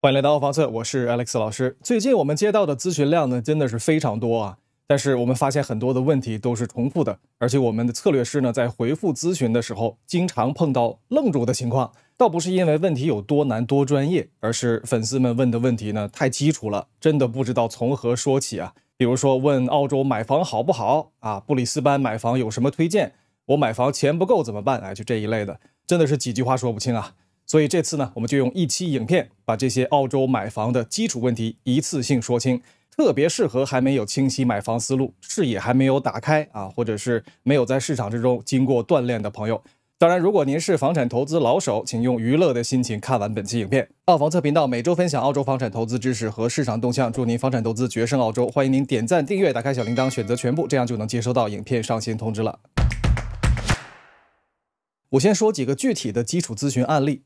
欢迎来到奥房策，我是 Alex 老师。最近我们接到的咨询量呢，真的是非常多啊。但是我们发现很多的问题都是重复的，而且我们的策略师呢，在回复咨询的时候，经常碰到愣住的情况。倒不是因为问题有多难多专业，而是粉丝们问的问题呢太基础了，真的不知道从何说起啊。比如说问澳洲买房好不好啊，布里斯班买房有什么推荐？我买房钱不够怎么办？哎，就这一类的，真的是几句话说不清啊。所以这次呢，我们就用一期影片把这些澳洲买房的基础问题一次性说清，特别适合还没有清晰买房思路、视野还没有打开啊，或者是没有在市场之中经过锻炼的朋友。当然，如果您是房产投资老手，请用娱乐的心情看完本期影片。澳房测频道每周分享澳洲房产投资知识和市场动向，祝您房产投资决胜澳洲！欢迎您点赞、订阅、打开小铃铛，选择全部，这样就能接收到影片上新通知了。我先说几个具体的基础咨询案例。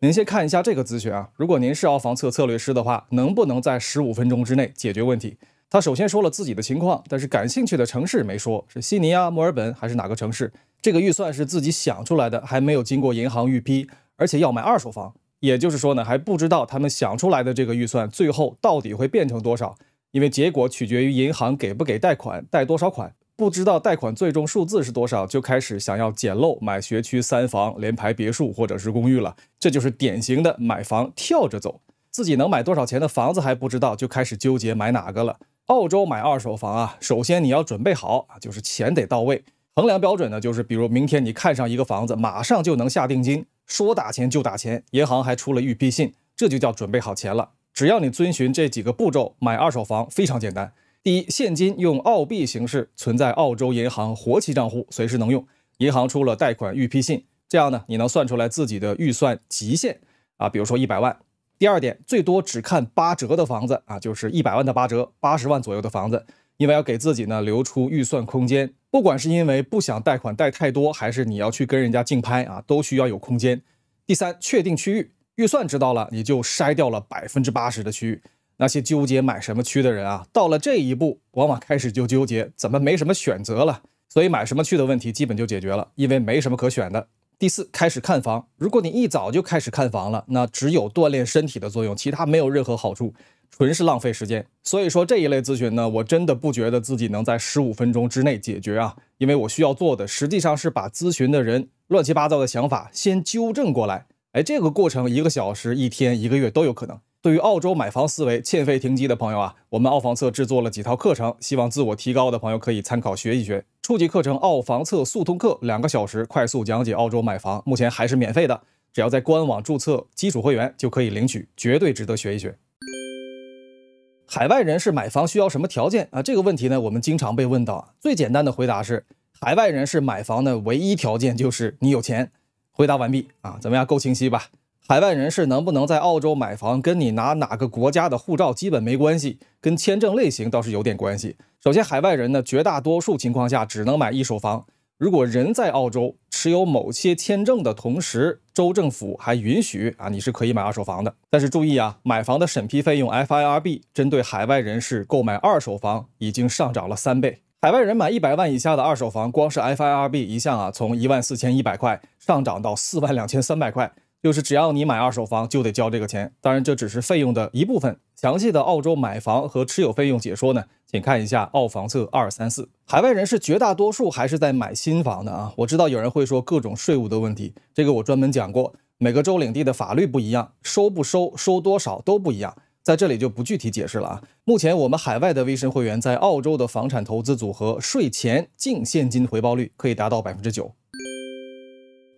您先看一下这个咨询啊，如果您是澳房策策略师的话，能不能在十五分钟之内解决问题？他首先说了自己的情况，但是感兴趣的城市没说，是悉尼啊、墨尔本还是哪个城市？这个预算是自己想出来的，还没有经过银行预批，而且要买二手房。也就是说呢，还不知道他们想出来的这个预算最后到底会变成多少，因为结果取决于银行给不给贷款，贷多少款。不知道贷款最终数字是多少，就开始想要捡漏买学区三房、联排别墅或者是公寓了。这就是典型的买房跳着走，自己能买多少钱的房子还不知道，就开始纠结买哪个了。澳洲买二手房啊，首先你要准备好啊，就是钱得到位。衡量标准呢，就是比如明天你看上一个房子，马上就能下定金，说打钱就打钱，银行还出了预批信，这就叫准备好钱了。只要你遵循这几个步骤，买二手房非常简单。第一，现金用澳币形式存在澳洲银行活期账户，随时能用。银行出了贷款预批信，这样呢，你能算出来自己的预算极限啊，比如说一百万。第二点，最多只看八折的房子啊，就是一百万的八折，八十万左右的房子，因为要给自己呢留出预算空间。不管是因为不想贷款贷太多，还是你要去跟人家竞拍啊，都需要有空间。第三，确定区域，预算知道了，你就筛掉了百分之八十的区域。那些纠结买什么区的人啊，到了这一步，往往开始就纠结怎么没什么选择了，所以买什么区的问题基本就解决了，因为没什么可选的。第四，开始看房。如果你一早就开始看房了，那只有锻炼身体的作用，其他没有任何好处，纯是浪费时间。所以说这一类咨询呢，我真的不觉得自己能在十五分钟之内解决啊，因为我需要做的实际上是把咨询的人乱七八糟的想法先纠正过来。哎，这个过程一个小时、一天、一个月都有可能。对于澳洲买房思维欠费停机的朋友啊，我们澳房策制作了几套课程，希望自我提高的朋友可以参考学一学。初级课程《澳房策速通课》，两个小时快速讲解澳洲买房，目前还是免费的，只要在官网注册基础会员就可以领取，绝对值得学一学。海外人士买房需要什么条件啊？这个问题呢，我们经常被问到啊。最简单的回答是，海外人士买房的唯一条件就是你有钱。回答完毕啊，怎么样，够清晰吧？海外人士能不能在澳洲买房，跟你拿哪个国家的护照基本没关系，跟签证类型倒是有点关系。首先，海外人呢，绝大多数情况下只能买一手房。如果人在澳洲持有某些签证的同时，州政府还允许啊，你是可以买二手房的。但是注意啊，买房的审批费用 FIRB 针对海外人士购买二手房已经上涨了三倍。海外人买一百万以下的二手房，光是 FIRB 一项啊，从一万四千一百块上涨到四万两千三百块。就是只要你买二手房就得交这个钱，当然这只是费用的一部分。详细的澳洲买房和持有费用解说呢，请看一下澳房测二三四。海外人士绝大多数还是在买新房的啊，我知道有人会说各种税务的问题，这个我专门讲过，每个州领地的法律不一样，收不收，收多少都不一样，在这里就不具体解释了啊。目前我们海外的微生会员在澳洲的房产投资组合税前净现金回报率可以达到百分之九。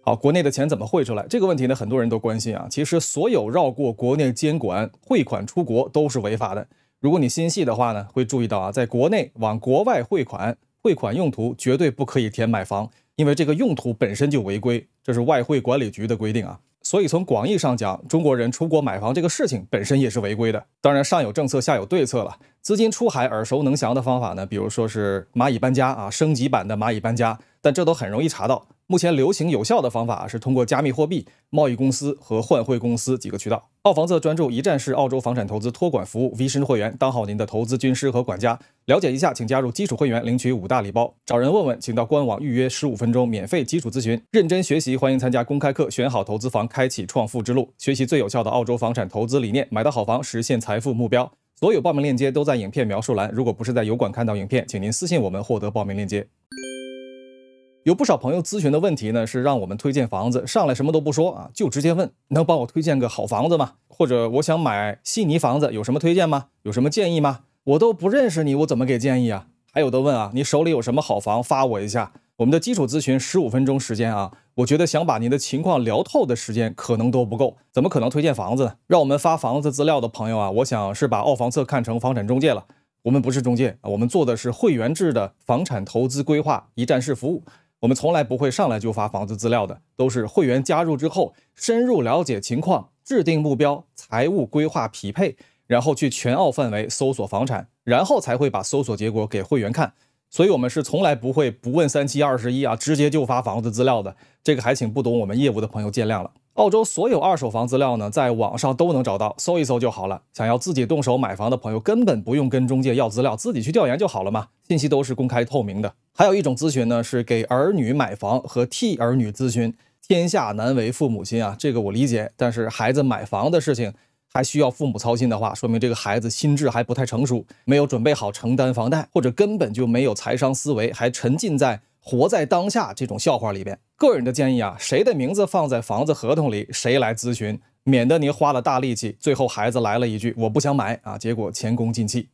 好，国内的钱怎么汇出来？这个问题呢，很多人都关心啊。其实，所有绕过国内监管汇款出国都是违法的。如果你心细的话呢，会注意到啊，在国内往国外汇款，汇款用途绝对不可以填买房，因为这个用途本身就违规，这是外汇管理局的规定啊。所以从广义上讲，中国人出国买房这个事情本身也是违规的。当然，上有政策，下有对策了。资金出海耳熟能详的方法呢，比如说是蚂蚁搬家啊，升级版的蚂蚁搬家，但这都很容易查到。目前流行有效的方法是通过加密货币、贸易公司和换汇公司几个渠道。澳房子专注一站式澳洲房产投资托管服务 v 深会员当好您的投资军师和管家。了解一下，请加入基础会员，领取五大礼包。找人问问，请到官网预约十五分钟免费基础咨询。认真学习，欢迎参加公开课，选好投资房，开启创富之路。学习最有效的澳洲房产投资理念，买到好房，实现财富目标。所有报名链接都在影片描述栏。如果不是在油管看到影片，请您私信我们获得报名链接。有不少朋友咨询的问题呢，是让我们推荐房子，上来什么都不说啊，就直接问能帮我推荐个好房子吗？或者我想买悉尼房子，有什么推荐吗？有什么建议吗？我都不认识你，我怎么给建议啊？还有的问啊，你手里有什么好房，发我一下。我们的基础咨询十五分钟时间啊，我觉得想把您的情况聊透的时间可能都不够，怎么可能推荐房子呢？让我们发房子资料的朋友啊，我想是把澳房策看成房产中介了。我们不是中介啊，我们做的是会员制的房产投资规划一站式服务。我们从来不会上来就发房子资料的，都是会员加入之后，深入了解情况，制定目标，财务规划匹配，然后去全澳范围搜索房产，然后才会把搜索结果给会员看。所以我们是从来不会不问三七二十一啊，直接就发房子资料的。这个还请不懂我们业务的朋友见谅了。澳洲所有二手房资料呢，在网上都能找到，搜一搜就好了。想要自己动手买房的朋友，根本不用跟中介要资料，自己去调研就好了嘛。信息都是公开透明的。还有一种咨询呢，是给儿女买房和替儿女咨询。天下难为父母亲啊，这个我理解。但是孩子买房的事情还需要父母操心的话，说明这个孩子心智还不太成熟，没有准备好承担房贷，或者根本就没有财商思维，还沉浸在活在当下这种笑话里边。个人的建议啊，谁的名字放在房子合同里，谁来咨询，免得您花了大力气，最后孩子来了一句我不想买啊，结果前功尽弃。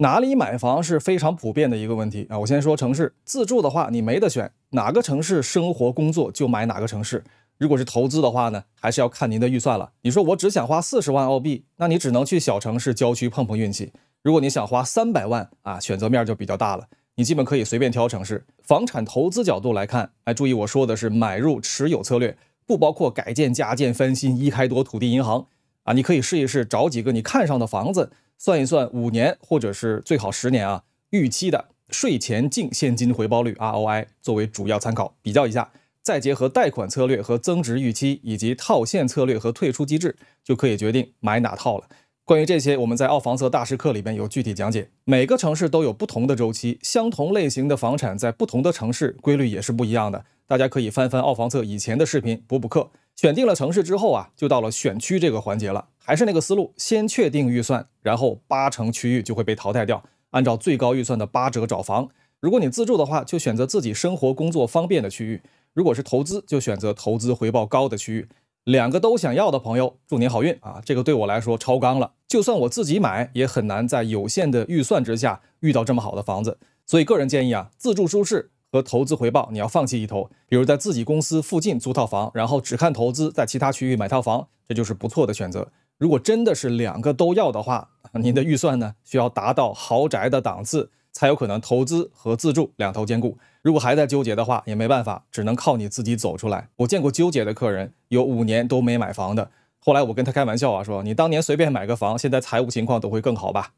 哪里买房是非常普遍的一个问题啊，我先说城市。自住的话，你没得选，哪个城市生活工作就买哪个城市。如果是投资的话呢，还是要看您的预算了。你说我只想花四十万澳币，那你只能去小城市郊区碰碰运气。如果你想花三百万啊，选择面就比较大了。你基本可以随便挑城市，房产投资角度来看，哎，注意我说的是买入持有策略，不包括改建、加建、翻新、一开多、土地银行啊。你可以试一试，找几个你看上的房子，算一算五年或者是最好十年啊预期的税前净现金回报率 ROI 作为主要参考，比较一下，再结合贷款策略和增值预期，以及套现策略和退出机制，就可以决定买哪套了。关于这些，我们在奥房测大师课里边有具体讲解。每个城市都有不同的周期，相同类型的房产在不同的城市规律也是不一样的。大家可以翻翻奥房测以前的视频补补课。选定了城市之后啊，就到了选区这个环节了。还是那个思路，先确定预算，然后八成区域就会被淘汰掉。按照最高预算的八折找房。如果你自住的话，就选择自己生活工作方便的区域；如果是投资，就选择投资回报高的区域。两个都想要的朋友，祝您好运啊！这个对我来说超纲了，就算我自己买也很难在有限的预算之下遇到这么好的房子。所以个人建议啊，自住舒适和投资回报你要放弃一头，比如在自己公司附近租套房，然后只看投资，在其他区域买套房，这就是不错的选择。如果真的是两个都要的话，您的预算呢需要达到豪宅的档次。才有可能投资和自住两头兼顾。如果还在纠结的话，也没办法，只能靠你自己走出来。我见过纠结的客人，有五年都没买房的。后来我跟他开玩笑啊，说你当年随便买个房，现在财务情况都会更好吧？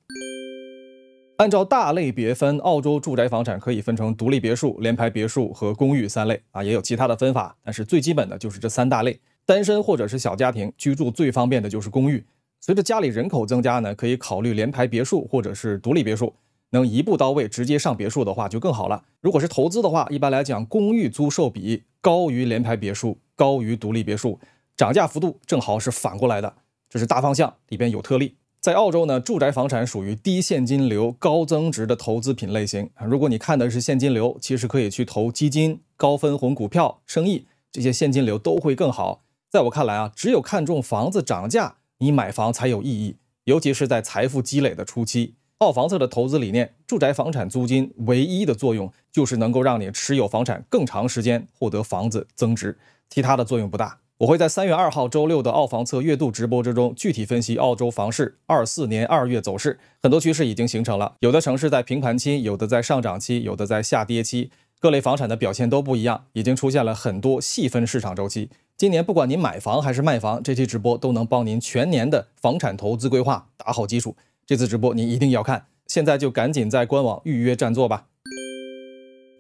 按照大类别分，澳洲住宅房产可以分成独立别墅、联排别墅和公寓三类啊，也有其他的分法，但是最基本的就是这三大类。单身或者是小家庭居住最方便的就是公寓，随着家里人口增加呢，可以考虑联排别墅或者是独立别墅。能一步到位直接上别墅的话就更好了。如果是投资的话，一般来讲，公寓租售比高于联排别墅，高于独立别墅，涨价幅度正好是反过来的，这是大方向里边有特例。在澳洲呢，住宅房产属于低现金流、高增值的投资品类型。如果你看的是现金流，其实可以去投基金、高分红股票、生意这些现金流都会更好。在我看来啊，只有看中房子涨价，你买房才有意义，尤其是在财富积累的初期。澳房策的投资理念，住宅房产租金唯一的作用就是能够让你持有房产更长时间，获得房子增值，其他的作用不大。我会在三月二号周六的澳房策月度直播之中，具体分析澳洲房市二四年二月走势，很多趋势已经形成了。有的城市在平盘期，有的在上涨期，有的在下跌期，各类房产的表现都不一样，已经出现了很多细分市场周期。今年不管您买房还是卖房，这期直播都能帮您全年的房产投资规划打好基础。这次直播你一定要看，现在就赶紧在官网预约占座吧。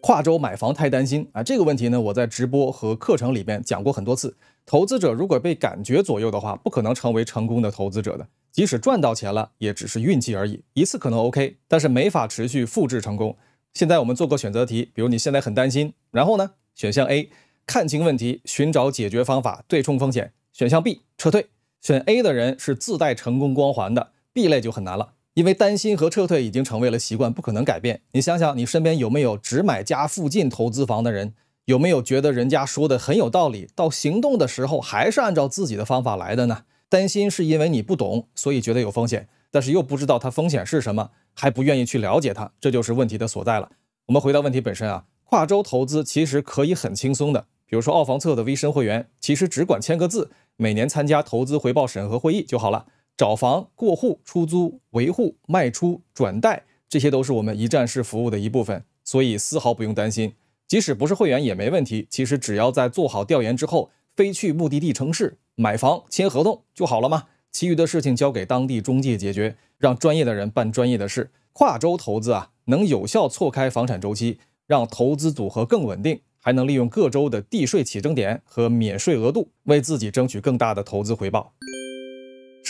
跨州买房太担心啊，这个问题呢，我在直播和课程里面讲过很多次。投资者如果被感觉左右的话，不可能成为成功的投资者的。即使赚到钱了，也只是运气而已，一次可能 OK，但是没法持续复制成功。现在我们做个选择题，比如你现在很担心，然后呢，选项 A，看清问题，寻找解决方法，对冲风险；选项 B，撤退。选 A 的人是自带成功光环的。一类就很难了，因为担心和撤退已经成为了习惯，不可能改变。你想想，你身边有没有只买家附近投资房的人？有没有觉得人家说的很有道理，到行动的时候还是按照自己的方法来的呢？担心是因为你不懂，所以觉得有风险，但是又不知道它风险是什么，还不愿意去了解它，这就是问题的所在了。我们回到问题本身啊，跨州投资其实可以很轻松的，比如说澳房策的微申会员，其实只管签个字，每年参加投资回报审核会议就好了。找房、过户、出租、维护、卖出、转贷，这些都是我们一站式服务的一部分，所以丝毫不用担心。即使不是会员也没问题。其实只要在做好调研之后，飞去目的地城市买房、签合同就好了嘛。其余的事情交给当地中介解决，让专业的人办专业的事。跨州投资啊，能有效错开房产周期，让投资组合更稳定，还能利用各州的地税起征点和免税额度，为自己争取更大的投资回报。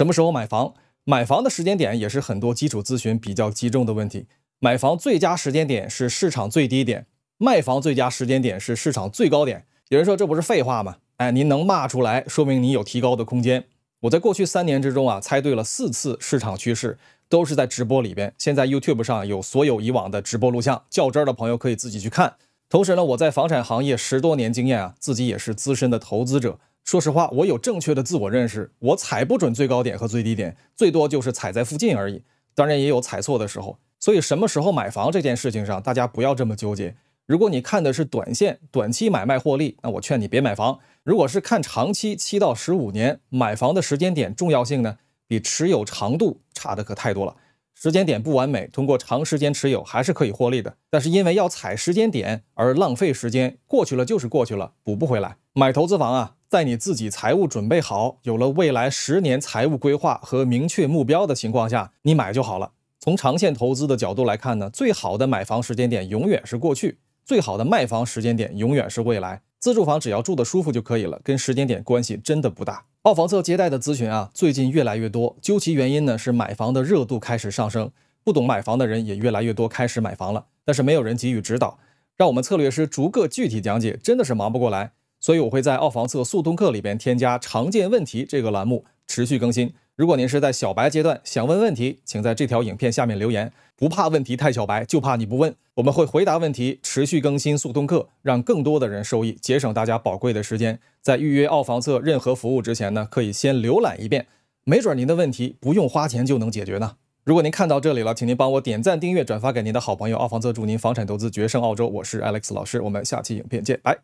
什么时候买房？买房的时间点也是很多基础咨询比较集中的问题。买房最佳时间点是市场最低点，卖房最佳时间点是市场最高点。有人说这不是废话吗？哎，您能骂出来，说明你有提高的空间。我在过去三年之中啊，猜对了四次市场趋势，都是在直播里边。现在 YouTube 上有所有以往的直播录像，较真的朋友可以自己去看。同时呢，我在房产行业十多年经验啊，自己也是资深的投资者。说实话，我有正确的自我认识，我踩不准最高点和最低点，最多就是踩在附近而已。当然也有踩错的时候，所以什么时候买房这件事情上，大家不要这么纠结。如果你看的是短线、短期买卖获利，那我劝你别买房。如果是看长期，七到十五年买房的时间点重要性呢，比持有长度差的可太多了。时间点不完美，通过长时间持有还是可以获利的，但是因为要踩时间点而浪费时间，过去了就是过去了，补不回来。买投资房啊。在你自己财务准备好，有了未来十年财务规划和明确目标的情况下，你买就好了。从长线投资的角度来看呢，最好的买房时间点永远是过去，最好的卖房时间点永远是未来。自住房只要住的舒服就可以了，跟时间点关系真的不大。奥房策接待的咨询啊，最近越来越多，究其原因呢，是买房的热度开始上升，不懂买房的人也越来越多，开始买房了，但是没有人给予指导，让我们策略师逐个具体讲解，真的是忙不过来。所以我会在澳房测速通课里边添加常见问题这个栏目，持续更新。如果您是在小白阶段想问问题，请在这条影片下面留言，不怕问题太小白，就怕你不问。我们会回答问题，持续更新速通课，让更多的人受益，节省大家宝贵的时间。在预约澳房测任何服务之前呢，可以先浏览一遍，没准您的问题不用花钱就能解决呢。如果您看到这里了，请您帮我点赞、订阅、转发给您的好朋友澳房测祝您房产投资决胜澳洲。我是 Alex 老师，我们下期影片见，拜。